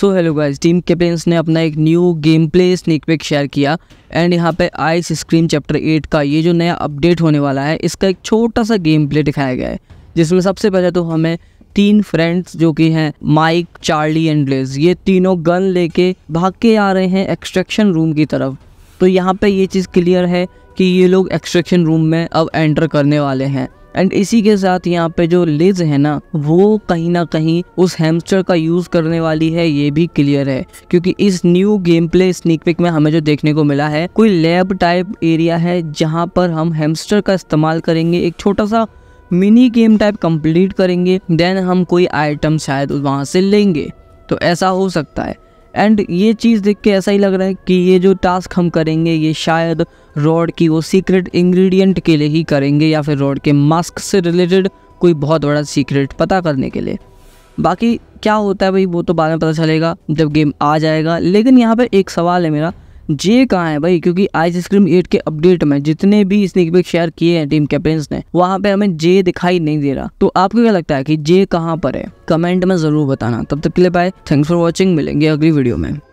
सो hello guys team captains ने अपना एक new game play sneak peek share किया एंड यहाँ पे आइस स्क्रीम चैप्टर एट का ये जो नया अपडेट होने वाला है इसका एक छोटा सा गेम प्ले दिखाया गया है जिसमें सबसे पहले तो हमें तीन फ्रेंड्स जो कि हैं माइक चार्ली एंड ब्लेज ये तीनों गन लेके भाग के आ रहे हैं एक्सट्रैक्शन रूम की तरफ तो यहाँ पे ये चीज़ क्लियर है कि ये लोग एक्सट्रैक्शन रूम में अब एंटर करने वाले हैं एंड इसी के साथ यहाँ पे जो लेज है ना वो कहीं ना कहीं उस हेमस्टर का यूज करने वाली है ये भी क्लियर है क्योंकि इस new game play sneak peek में हमें जो देखने को मिला है कोई लैब टाइप एरिया है जहाँ पर हम हेमस्टर का इस्तेमाल करेंगे एक छोटा सा मिनी गेम टाइप कंप्लीट करेंगे देन हम कोई आइटम शायद वहाँ से लेंगे तो ऐसा हो सकता है एंड ये चीज़ देख के ऐसा ही लग रहा है कि ये जो टास्क हम करेंगे ये शायद रॉड की वो सीक्रेट इंग्रेडिएंट के लिए ही करेंगे या फिर रॉड के मास्क से रिलेटेड कोई बहुत बड़ा सीक्रेट पता करने के लिए बाकी क्या होता है भाई वो तो बाद में पता चलेगा जब गेम आ जाएगा लेकिन यहाँ पर एक सवाल है मेरा जे कहा है भाई क्योंकि आइसक्रीम एट के अपडेट में जितने भी स्नेक पिक शेयर किए हैं टीम कैप्टन ने वहाँ पे हमें जे दिखाई नहीं दे रहा तो आपको क्या लगता है कि जे कहाँ पर है कमेंट में जरूर बताना तब तक के लिए बाय थैंक्स फॉर वॉचिंग मिलेंगे अगली वीडियो में